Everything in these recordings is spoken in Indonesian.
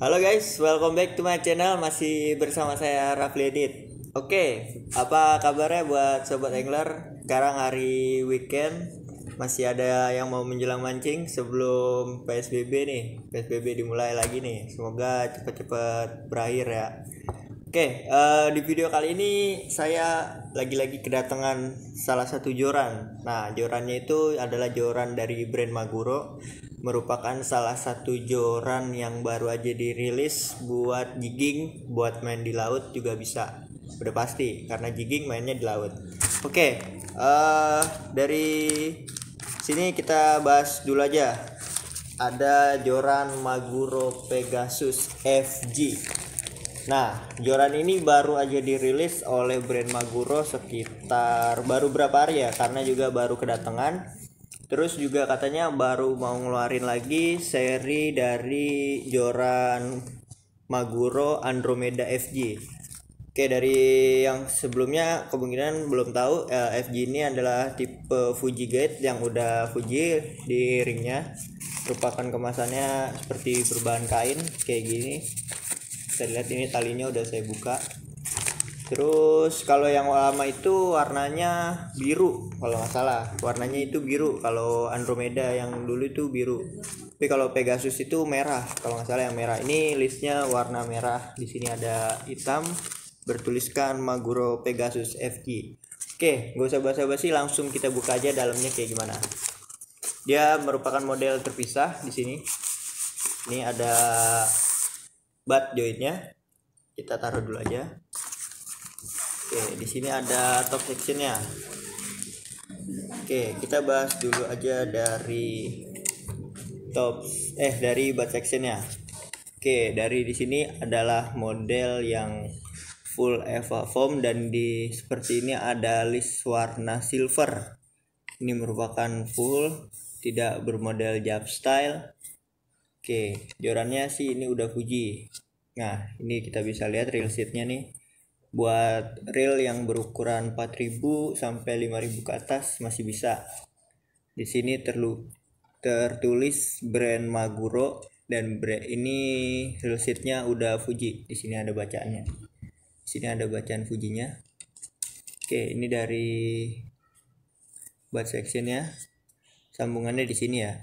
Halo guys, welcome back to my channel. Masih bersama saya Rafli Edit. Oke, apa kabarnya buat sobat angler? Sekarang hari weekend, masih ada yang mau menjelang mancing sebelum PSBB nih. PSBB dimulai lagi nih. Semoga cepat-cepat berakhir ya. Oke, uh, di video kali ini saya lagi-lagi kedatangan salah satu joran. Nah, jorannya itu adalah joran dari brand Maguro merupakan salah satu joran yang baru aja dirilis buat jigging, buat main di laut juga bisa. Udah pasti karena jigging mainnya di laut. Oke, okay, uh, eh, dari sini kita bahas dulu aja. Ada joran Maguro Pegasus FG. Nah, joran ini baru aja dirilis oleh brand Maguro sekitar baru berapa hari ya karena juga baru kedatangan Terus juga katanya baru mau ngeluarin lagi seri dari Joran Maguro Andromeda FG. Oke, dari yang sebelumnya kemungkinan belum tahu eh, FG ini adalah tipe Fuji Gate yang udah Fuji di ringnya. Merupakan kemasannya seperti berbahan kain kayak gini. saya lihat ini talinya udah saya buka. Terus kalau yang lama itu warnanya biru kalau nggak salah. Warnanya itu biru kalau Andromeda yang dulu itu biru. Tapi kalau Pegasus itu merah kalau nggak salah yang merah. Ini listnya warna merah. Di sini ada hitam bertuliskan Maguro Pegasus FG. Oke, gak usah basa-basi langsung kita buka aja dalamnya kayak gimana. Dia merupakan model terpisah di sini. Ini ada bat joinnya. Kita taruh dulu aja. Oke, di sini ada top sectionnya. Oke, kita bahas dulu aja dari top eh dari bat sectionnya. Oke, dari di sini adalah model yang full Eva foam dan di seperti ini ada list warna silver. Ini merupakan full, tidak bermodel jab style. Oke, jorannya sih ini udah Fuji. Nah, ini kita bisa lihat real seatnya nih buat reel yang berukuran 4000 sampai 5000 ke atas masih bisa. Di sini terlu tertulis brand Maguro dan brand ini reel udah Fuji. Di sini ada bacaannya. Di sini ada bacaan Fujinya. Oke, ini dari buat section ya. Sambungannya di sini ya.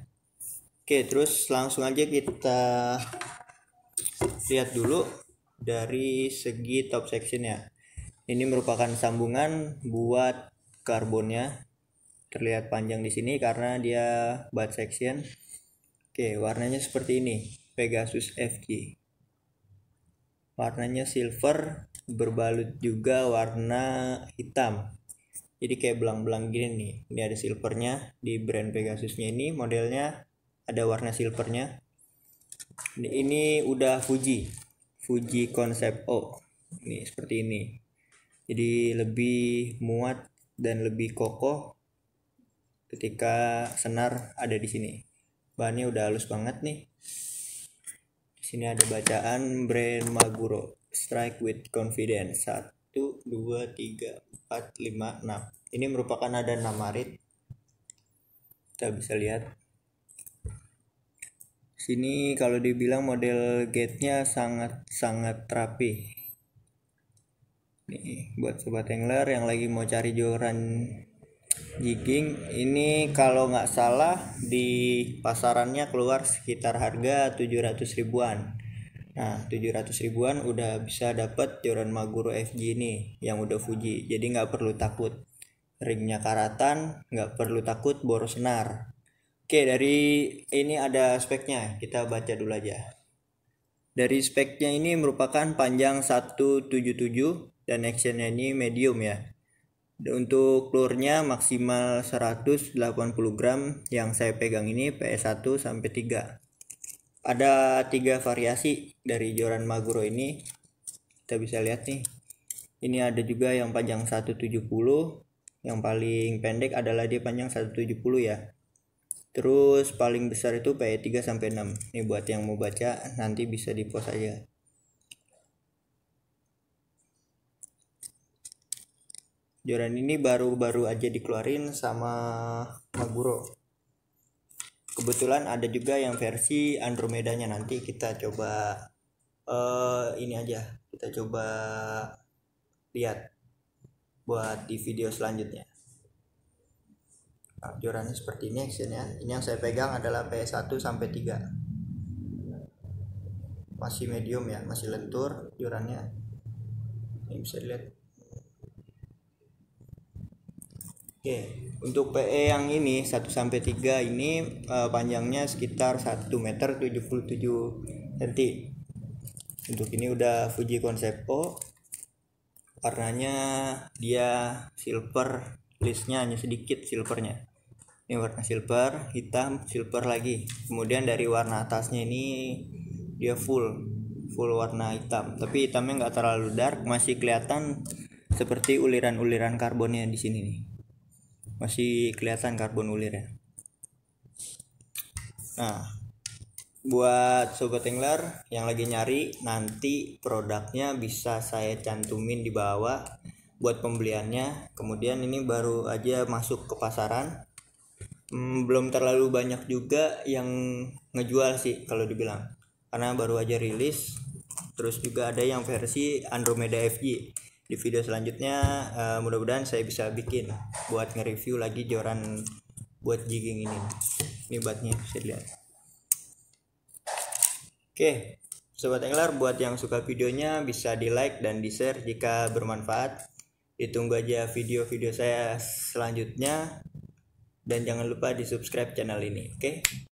Oke, terus langsung aja kita lihat dulu dari segi top section ya ini merupakan sambungan buat karbonnya terlihat panjang di sini karena dia bat section oke warnanya seperti ini Pegasus FG warnanya silver berbalut juga warna hitam jadi kayak belang-belang gini nih ini ada silvernya di brand Pegasusnya ini modelnya ada warna silvernya ini udah Fuji Fuji Concept O ini seperti ini jadi lebih muat dan lebih kokoh ketika senar ada di sini bahannya udah halus banget nih di sini ada bacaan brand Maguro strike with confidence 1 2 3 4 5 6 ini merupakan ada 6 marit kita bisa lihat Sini kalau dibilang model gate-nya sangat sangat rapi. Nih, buat sobat angler yang lagi mau cari joran jigging, ini kalau nggak salah di pasarannya keluar sekitar harga 700 ribuan. Nah, 700 ribuan udah bisa dapat joran Maguro FG ini yang udah Fuji. Jadi nggak perlu takut ringnya karatan, nggak perlu takut boros senar. Oke, dari ini ada speknya, kita baca dulu aja. Dari speknya ini merupakan panjang 177 dan actionnya ini medium ya. Untuk lurnya maksimal 180 gram yang saya pegang ini PS1 sampai 3. Ada tiga variasi dari joran Maguro ini. Kita bisa lihat nih. Ini ada juga yang panjang 170, yang paling pendek adalah dia panjang 170 ya Terus paling besar itu PE 3 sampai 6. Nih buat yang mau baca nanti bisa di post aja. Joran ini baru-baru aja dikeluarin sama Maguro. Kebetulan ada juga yang versi Andromedanya nanti kita coba uh, ini aja. Kita coba lihat buat di video selanjutnya jorannya seperti ini actionnya ini yang saya pegang adalah P1 sampai 3 masih medium ya masih lentur jorannya ini bisa dilihat Oke, untuk PE yang ini 1 sampai 3 ini uh, panjangnya sekitar 1 meter 77 cm. Untuk ini udah Fuji Concepto. Warnanya dia silver, listnya hanya sedikit silvernya ini warna silver hitam silver lagi kemudian dari warna atasnya ini dia full full warna hitam tapi hitamnya nggak terlalu dark masih kelihatan seperti uliran-uliran karbonnya di sini nih masih kelihatan karbon ulirnya nah buat sobat Engler yang lagi nyari nanti produknya bisa saya cantumin di bawah buat pembeliannya kemudian ini baru aja masuk ke pasaran hmm, belum terlalu banyak juga yang ngejual sih kalau dibilang karena baru aja rilis terus juga ada yang versi Andromeda FG di video selanjutnya uh, mudah-mudahan saya bisa bikin buat nge-review lagi joran buat jigging ini ini batnya bisa dilihat oke sobat engler buat yang suka videonya bisa di like dan di share jika bermanfaat ditunggu aja video-video saya selanjutnya dan jangan lupa di subscribe channel ini oke okay?